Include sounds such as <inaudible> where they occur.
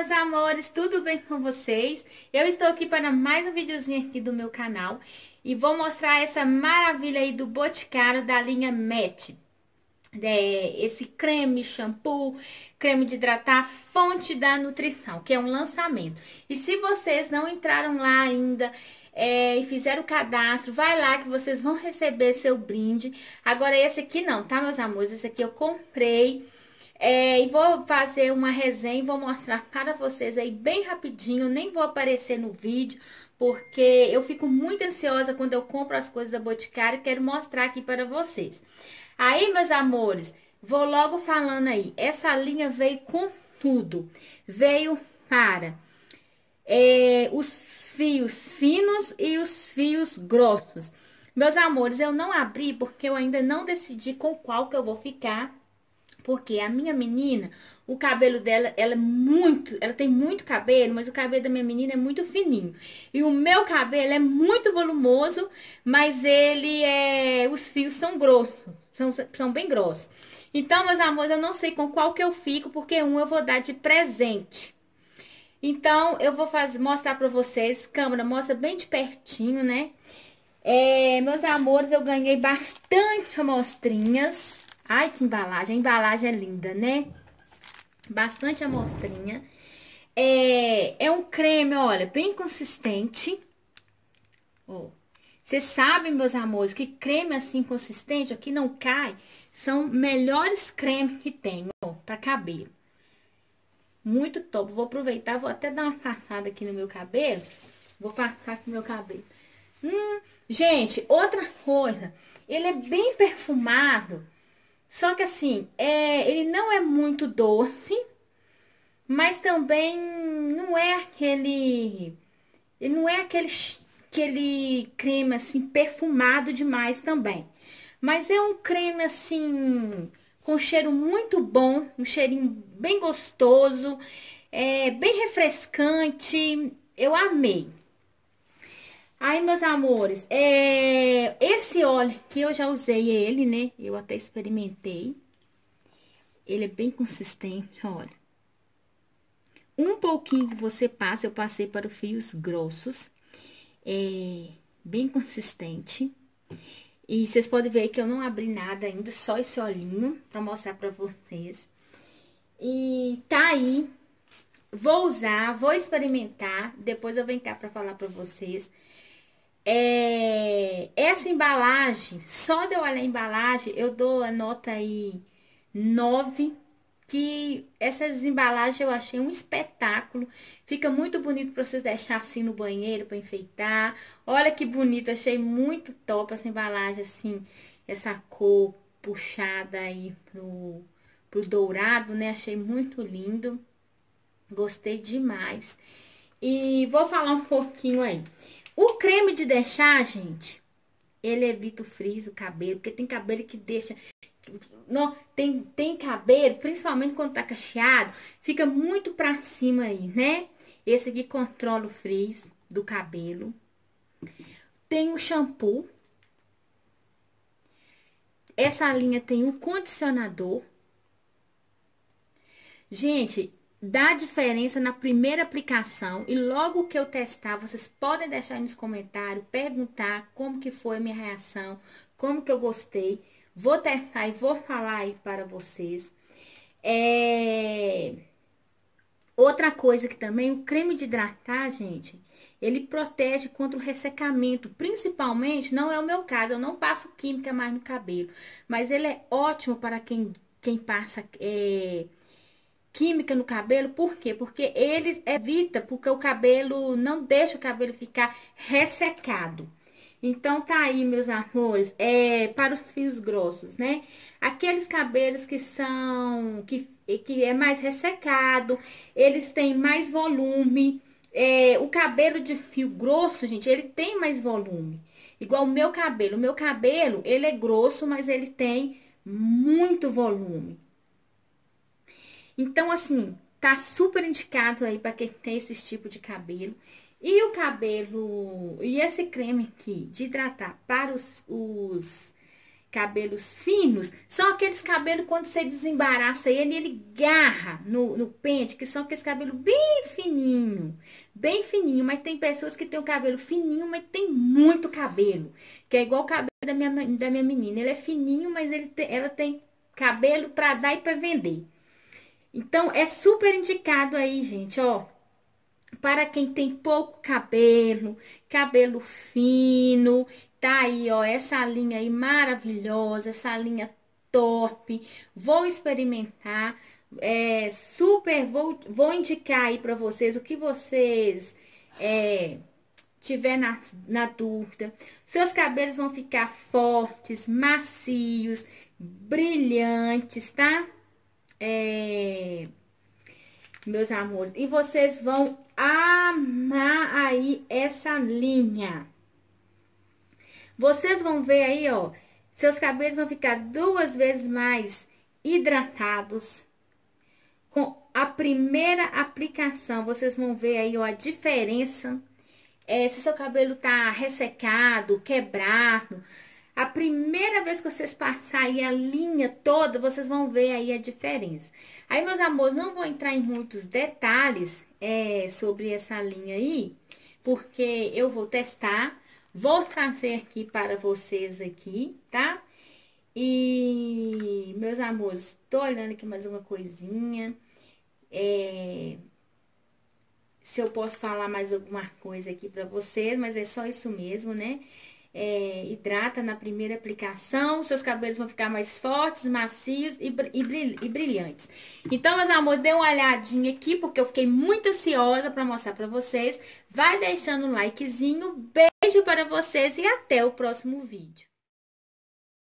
meus amores, tudo bem com vocês? Eu estou aqui para mais um videozinho aqui do meu canal e vou mostrar essa maravilha aí do Boticário da linha Mete, É, esse creme, shampoo, creme de hidratar, fonte da nutrição, que é um lançamento. E se vocês não entraram lá ainda, é, e fizeram o cadastro, vai lá que vocês vão receber seu brinde. Agora, esse aqui não, tá, meus amores? Esse aqui eu comprei é, e vou fazer uma resenha e vou mostrar para vocês aí bem rapidinho. Nem vou aparecer no vídeo, porque eu fico muito ansiosa quando eu compro as coisas da Boticário. Quero mostrar aqui para vocês. Aí, meus amores, vou logo falando aí. Essa linha veio com tudo. Veio para é, os fios finos e os fios grossos. Meus amores, eu não abri porque eu ainda não decidi com qual que eu vou ficar porque a minha menina, o cabelo dela, ela é muito, ela tem muito cabelo, mas o cabelo da minha menina é muito fininho. E o meu cabelo é muito volumoso, mas ele é, os fios são grossos, são, são bem grossos. Então, meus amores, eu não sei com qual que eu fico, porque um eu vou dar de presente. Então, eu vou fazer, mostrar pra vocês, câmera, mostra bem de pertinho, né? É, meus amores, eu ganhei bastante amostrinhas Ai, que embalagem. A embalagem é linda, né? Bastante amostrinha. É, é um creme, olha, bem consistente. Você Oh. meus amores, que creme assim consistente, aqui não cai, são melhores cremes que tem, ó, pra cabelo. Muito top. Vou aproveitar, vou até dar uma passada aqui no meu cabelo. Vou passar aqui no meu cabelo. Hum, gente, outra coisa. Ele é bem perfumado. Só que assim, é, ele não é muito doce, mas também não é aquele. Ele não é aquele, aquele creme assim perfumado demais também. Mas é um creme assim com cheiro muito bom, um cheirinho bem gostoso, é, bem refrescante. Eu amei. Aí, meus amores, é, esse olha, que eu já usei ele, né? Eu até experimentei. Ele é bem <laughs> consistente, olha. Um pouquinho que você passa, eu passei para os fios grossos. É bem consistente. E vocês podem ver que eu não abri nada ainda, só esse olhinho para mostrar para vocês. E tá aí. Vou usar, vou experimentar, depois eu venho cá para falar para vocês é, essa embalagem, só de eu olhar a embalagem, eu dou a nota aí 9, que essas embalagens eu achei um espetáculo. Fica muito bonito para vocês deixar assim no banheiro para enfeitar. Olha que bonito, achei muito top essa embalagem assim, essa cor puxada aí pro pro dourado, né? Achei muito lindo. Gostei demais. E vou falar um pouquinho aí. O creme de deixar, gente, ele evita o frizz, o cabelo, porque tem cabelo que deixa. Não, tem, tem cabelo, principalmente quando tá cacheado, fica muito pra cima aí, né? Esse aqui controla o frizz do cabelo. Tem o shampoo. Essa linha tem o condicionador. Gente, dá diferença na primeira aplicação e logo que eu testar, vocês podem deixar aí nos comentários, perguntar como que foi a minha reação, como que eu gostei. Vou testar e vou falar aí para vocês. É... Outra coisa que também, o creme de hidratar, gente, ele protege contra o ressecamento. Principalmente, não é o meu caso, eu não passo química mais no cabelo. Mas ele é ótimo para quem, quem passa... É química no cabelo, por quê? Porque eles evita, porque o cabelo não deixa o cabelo ficar ressecado. Então tá aí, meus amores, é para os fios grossos, né? Aqueles cabelos que são que que é mais ressecado, eles têm mais volume. É, o cabelo de fio grosso, gente, ele tem mais volume. Igual o meu cabelo. O meu cabelo, ele é grosso, mas ele tem muito volume. Então, assim, tá super indicado aí para quem tem esse tipo de cabelo. E o cabelo, e esse creme aqui de hidratar para os, os cabelos finos, são aqueles cabelos quando você desembaraça ele, ele garra no, no pente, que são aqueles cabelos bem fininho, bem fininho, mas tem pessoas que tem o cabelo fininho, mas tem muito cabelo, que é igual o cabelo da minha, da minha menina, ele é fininho, mas ele te, ela tem cabelo para dar e para vender. Então, é super indicado aí, gente, ó. Para quem tem pouco cabelo, cabelo fino, tá aí, ó, essa linha aí maravilhosa, essa linha top. Vou experimentar, é, super, vou, vou indicar aí para vocês o que vocês é, tiver na, na dúvida. Seus cabelos vão ficar fortes, macios, brilhantes, tá? é, meus amores. E vocês vão amar aí essa linha. Vocês vão ver aí, ó, seus cabelos vão ficar duas vezes mais hidratados. Com a primeira aplicação, vocês vão ver aí, ó, a diferença. É, se seu cabelo tá ressecado, quebrado, a primeira vez que vocês passarem a linha toda, vocês vão ver aí a diferença. Aí, meus amores, não vou entrar em muitos detalhes é, sobre essa linha aí, porque eu vou testar, vou trazer aqui para vocês aqui, tá? E, meus amores, tô olhando aqui mais uma coisinha. É, se eu posso falar mais alguma coisa aqui para vocês, mas é só isso mesmo, né? é, hidrata na primeira aplicação, seus cabelos vão ficar mais fortes, macios e, e, brilhantes. Então, meus amores, dê uma olhadinha aqui, porque eu fiquei muito ansiosa para mostrar para vocês. Vai deixando um likezinho, beijo para vocês e até o próximo vídeo.